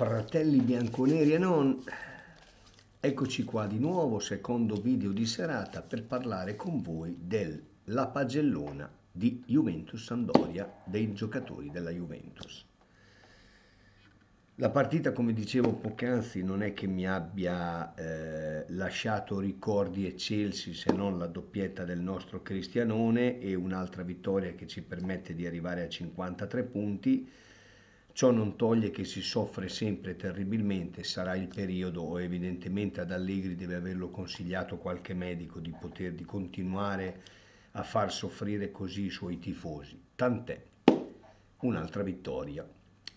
Fratelli bianconeri e non, eccoci qua di nuovo, secondo video di serata per parlare con voi della pagellona di Juventus Sandoria dei giocatori della Juventus. La partita, come dicevo poc'anzi, non è che mi abbia eh, lasciato ricordi eccelsi se non la doppietta del nostro Cristianone e un'altra vittoria che ci permette di arrivare a 53 punti Ciò non toglie che si soffre sempre terribilmente, sarà il periodo o evidentemente ad Allegri deve averlo consigliato qualche medico di poter di continuare a far soffrire così i suoi tifosi. Tant'è, un'altra vittoria.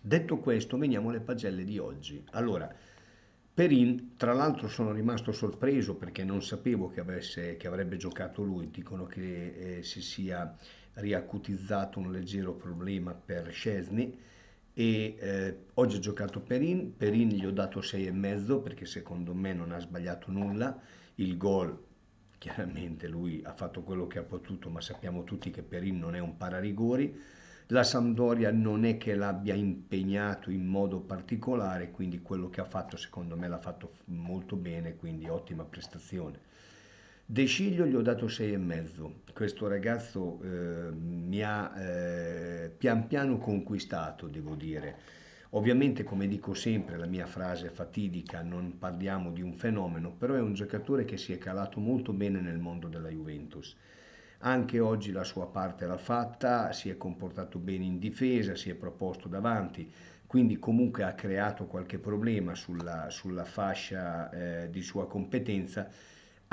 Detto questo, veniamo alle pagelle di oggi. Allora, Perin, tra l'altro sono rimasto sorpreso perché non sapevo che, avesse, che avrebbe giocato lui, dicono che eh, si sia riacutizzato un leggero problema per Scesni e eh, oggi ho giocato Perin, Perin gli ho dato 6,5 perché secondo me non ha sbagliato nulla, il gol chiaramente lui ha fatto quello che ha potuto ma sappiamo tutti che Perin non è un pararigori, la Sampdoria non è che l'abbia impegnato in modo particolare, quindi quello che ha fatto secondo me l'ha fatto molto bene, quindi ottima prestazione. De Ciglio gli ho dato 6,5, questo ragazzo eh, mi ha eh, pian piano conquistato, devo dire. Ovviamente, come dico sempre, la mia frase fatidica, non parliamo di un fenomeno, però è un giocatore che si è calato molto bene nel mondo della Juventus. Anche oggi la sua parte l'ha fatta, si è comportato bene in difesa, si è proposto davanti, quindi comunque ha creato qualche problema sulla, sulla fascia eh, di sua competenza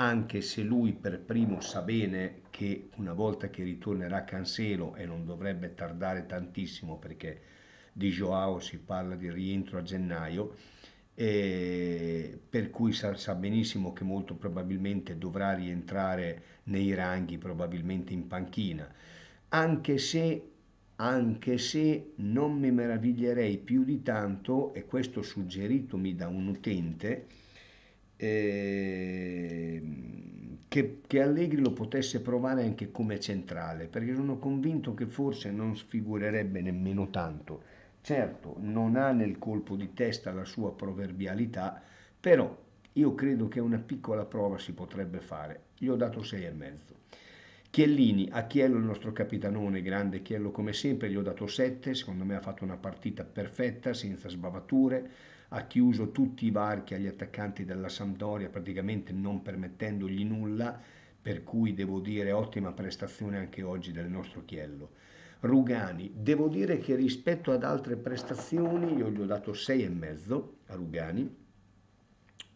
anche se lui per primo sa bene che una volta che ritornerà Cancelo e non dovrebbe tardare tantissimo perché di Joao si parla di rientro a gennaio, eh, per cui sa, sa, benissimo che molto probabilmente dovrà rientrare nei ranghi, probabilmente in panchina, anche se, anche se non mi meraviglierei più di tanto, e questo suggeritomi da un utente, eh, che, che, Allegri lo potesse provare anche come centrale, perché sono convinto che forse non sfigurerebbe nemmeno tanto. Certo, non ha nel colpo di testa la sua proverbialità, però io credo che una piccola prova si potrebbe fare. Gli ho dato 6,5. Chiellini, a Chiello il nostro capitanone, grande Chiello come sempre, gli ho dato 7, secondo me ha fatto una partita perfetta, senza sbavature, ha chiuso tutti i varchi agli attaccanti della Sampdoria, praticamente non permettendogli nulla, per cui devo dire ottima prestazione anche oggi del nostro Chiello. Rugani, devo dire che rispetto ad altre prestazioni, io gli ho dato 6,5 a Rugani,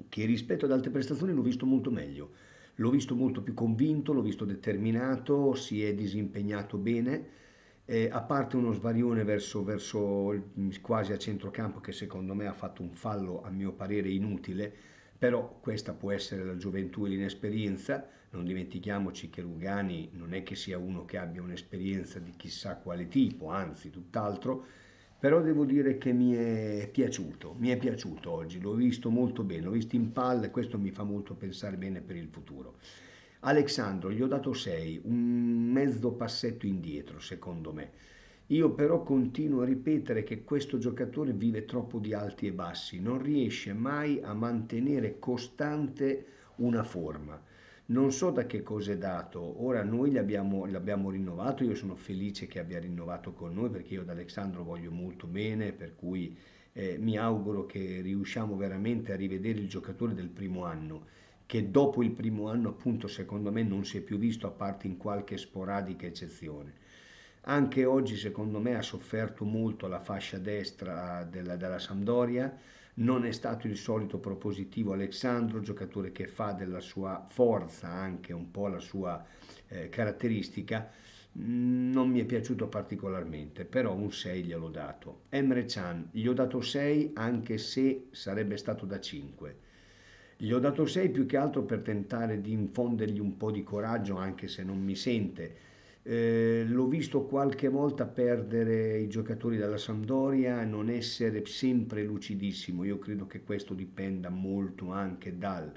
che rispetto ad altre prestazioni l'ho visto molto meglio L'ho visto molto più convinto, l'ho visto determinato, si è disimpegnato bene, eh, a parte uno svarione verso, verso quasi a centrocampo che secondo me ha fatto un fallo a mio parere inutile, però questa può essere la gioventù e l'inesperienza, non dimentichiamoci che Lugani non è che sia uno che abbia un'esperienza di chissà quale tipo, anzi tutt'altro, però devo dire che mi è piaciuto, mi è piaciuto oggi, l'ho visto molto bene, l'ho visto in palla e questo mi fa molto pensare bene per il futuro. Alexandro gli ho dato 6, un mezzo passetto indietro secondo me. Io però continuo a ripetere che questo giocatore vive troppo di alti e bassi, non riesce mai a mantenere costante una forma non so da che cosa è dato, ora noi l'abbiamo, rinnovato, io sono felice che abbia rinnovato con noi perché io ad Alessandro voglio molto bene, per cui eh, mi auguro che riusciamo veramente a rivedere il giocatore del primo anno, che dopo il primo anno appunto secondo me non si è più visto a parte in qualche sporadica eccezione. Anche oggi secondo me ha sofferto molto la fascia destra della, della Sampdoria, non è stato il solito propositivo Alexandro, giocatore che fa della sua forza anche un po' la sua eh, caratteristica, mm, non mi è piaciuto particolarmente, però un 6 gliel'ho dato. Emre Chan, gli ho dato 6 anche se sarebbe stato da 5. Gli ho dato 6 più che altro per tentare di infondergli un po' di coraggio anche se non mi sente eh, l'ho visto qualche volta perdere i giocatori dalla Sampdoria, non essere sempre lucidissimo. Io credo che questo dipenda molto anche dal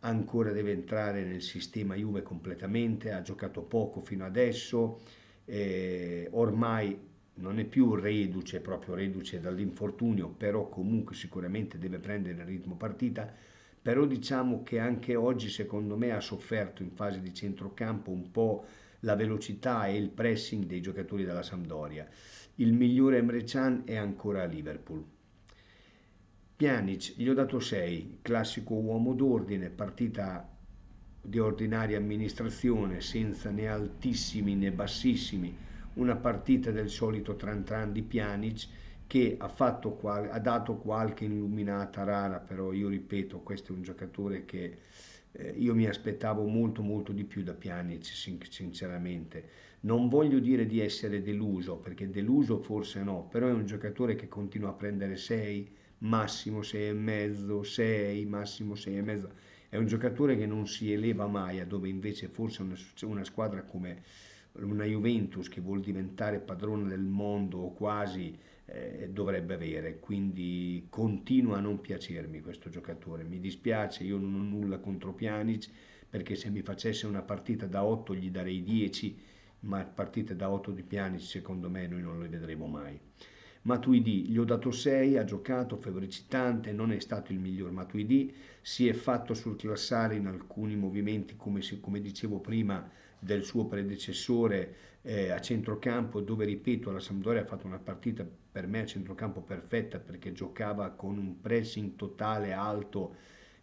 ancora deve entrare nel sistema Juve completamente, ha giocato poco fino adesso, eh, ormai non è più reduce, proprio reduce dall'infortunio, però comunque sicuramente deve prendere il ritmo partita, però diciamo che anche oggi secondo me ha sofferto in fase di centrocampo un po' la velocità e il pressing dei giocatori della Sampdoria. Il migliore Emre Can è ancora a Liverpool. Pjanic gli ho dato 6, classico uomo d'ordine, partita di ordinaria amministrazione, senza né altissimi né bassissimi, una partita del solito tran tran di Pjanic che ha, fatto, ha dato qualche illuminata rara, però io ripeto, questo è un giocatore che eh, io mi aspettavo molto molto di più da Pjanic sinceramente. Non voglio dire di essere deluso, perché deluso forse no, però è un giocatore che continua a prendere 6, massimo 6,5, 6, massimo 6,5. È un giocatore che non si eleva mai, a dove invece forse una, una squadra come una Juventus che vuol diventare padrona del mondo o quasi eh, dovrebbe avere, quindi continua a non piacermi questo giocatore, mi dispiace, io non ho nulla contro Pjanic perché se mi facesse una partita da 8 gli darei 10, ma partite da 8 di Pjanic secondo me noi non le vedremo mai. Matuidi gli ho dato 6, ha giocato, febbricitante, non è stato il miglior Matuidi, si è fatto surclassare in alcuni movimenti come, se, come dicevo prima del suo predecessore eh, a centrocampo dove ripeto la Sampdoria ha fatto una partita per me a centrocampo perfetta perché giocava con un pressing totale alto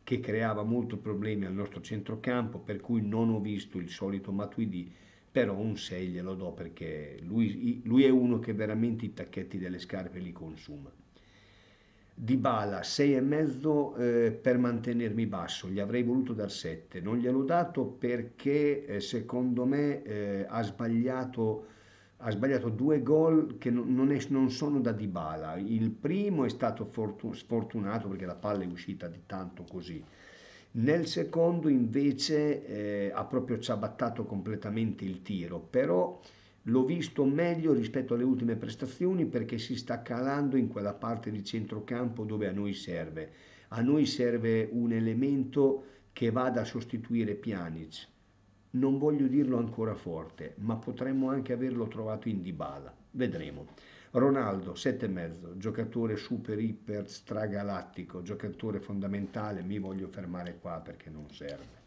che creava molto problemi al nostro centrocampo per cui non ho visto il solito Matuidi però un 6 glielo do perché lui, lui è uno che veramente i tacchetti delle scarpe li consuma. Di Bala 6,5 eh, per mantenermi basso, gli avrei voluto dar 7, non gliel'ho dato perché eh, secondo me eh, ha, sbagliato, ha sbagliato due gol che non, è, non sono da Dybala. Il primo è stato fortun- sfortunato perché la palla è uscita di tanto così nel secondo invece eh, ha proprio ciabattato completamente il tiro, però l'ho visto meglio rispetto alle ultime prestazioni perché si sta calando in quella parte di centrocampo dove a noi serve. A noi serve un elemento che vada a sostituire Pjanic. Non voglio dirlo ancora forte, ma potremmo anche averlo trovato in Dybala. Vedremo. Ronaldo 7,5, giocatore super, iper, stragalattico, giocatore fondamentale, mi voglio fermare qua perché non serve.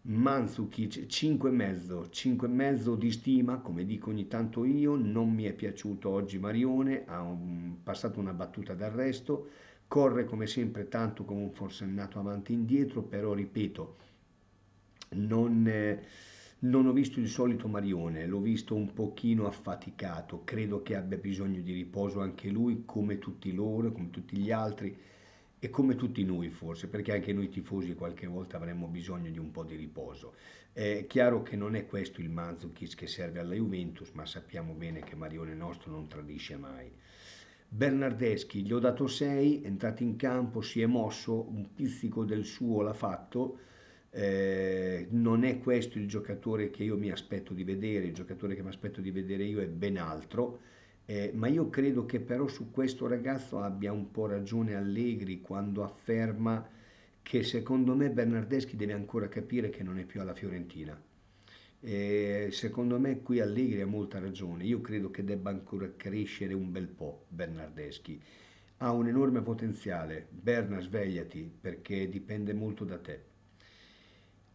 Manzukic 5,5, 5,5 di stima, come dico ogni tanto io, non mi è piaciuto oggi Marione, ha un, passato una battuta d'arresto, corre come sempre tanto come un forsennato avanti e indietro, però ripeto, non... Eh, non ho visto il solito Marione, l'ho visto un pochino affaticato, credo che abbia bisogno di riposo anche lui, come tutti loro, come tutti gli altri e come tutti noi forse, perché anche noi tifosi qualche volta avremmo bisogno di un po' di riposo. È chiaro che non è questo il Manzukic che serve alla Juventus, ma sappiamo bene che Marione nostro non tradisce mai. Bernardeschi gli ho dato 6, è entrato in campo, si è mosso, un pizzico del suo l'ha fatto, eh, non è questo il giocatore che io mi aspetto di vedere, il giocatore che mi aspetto di vedere io è ben altro, eh, ma io credo che però su questo ragazzo abbia un po' ragione Allegri quando afferma che secondo me Bernardeschi deve ancora capire che non è più alla Fiorentina. Eh, secondo me qui Allegri ha molta ragione, io credo che debba ancora crescere un bel po' Bernardeschi. Ha un enorme potenziale, Berna svegliati perché dipende molto da te.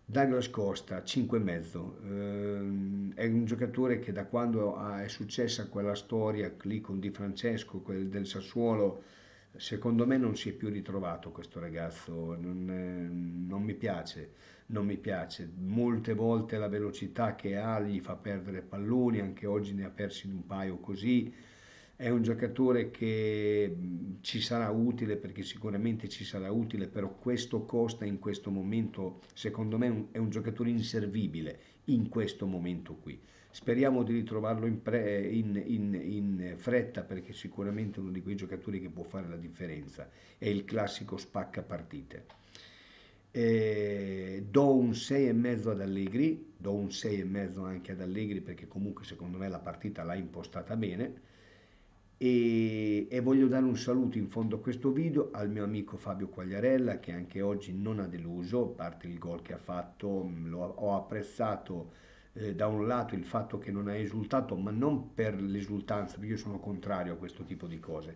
Douglas Costa, 5,5, è un giocatore che da quando è successa quella storia lì con Di Francesco, quel del Sassuolo, secondo me non si è più ritrovato questo ragazzo, non, ehm, non, mi piace, non mi piace. Molte volte la velocità che ha gli fa perdere palloni, anche oggi ne ha persi un paio così è un giocatore che ci sarà utile perché sicuramente ci sarà utile, però questo Costa in questo momento secondo me è un giocatore inservibile in questo momento qui. Speriamo di ritrovarlo in, pre, in, in, in fretta perché sicuramente è uno di quei giocatori che può fare la differenza, è il classico spacca partite. Eh, do un 6,5 ad Allegri, do un 6,5 anche ad Allegri perché comunque secondo me la partita l'ha impostata bene e, e, voglio dare un saluto in fondo a questo video al mio amico Fabio Quagliarella che anche oggi non ha deluso, a parte il gol che ha fatto, mm, lo, ho apprezzato eh, da un lato il fatto che non ha esultato, ma non per l'esultanza, perché io sono contrario a questo tipo di cose,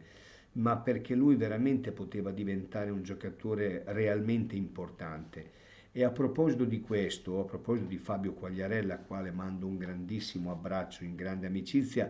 ma perché lui veramente poteva diventare un giocatore realmente importante. E a proposito di questo, a proposito di Fabio Quagliarella, a quale mando un grandissimo abbraccio in grande amicizia,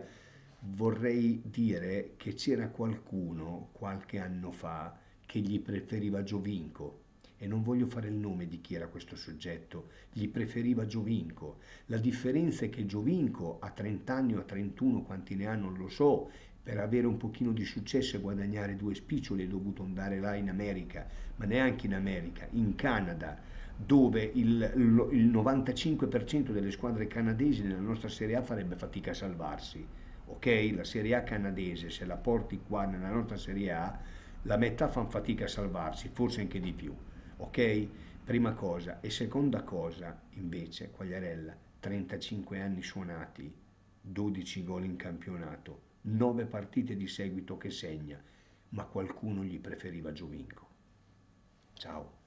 vorrei dire che c'era qualcuno qualche anno fa che gli preferiva Giovinco e non voglio fare il nome di chi era questo soggetto, gli preferiva Giovinco. La differenza è che Giovinco a 30 anni o a 31, quanti ne ha non lo so, per avere un pochino di successo e guadagnare due spiccioli è dovuto andare là in America, ma neanche in America, in Canada, dove il, il 95% delle squadre canadesi nella nostra Serie A farebbe fatica a salvarsi ok? La Serie A canadese, se la porti qua nella nostra Serie A, la metà fanno fatica a salvarsi, forse anche di più, ok? Prima cosa. E seconda cosa, invece, Quagliarella, 35 anni suonati, 12 gol in campionato, 9 partite di seguito che segna, ma qualcuno gli preferiva Giovinco. Ciao.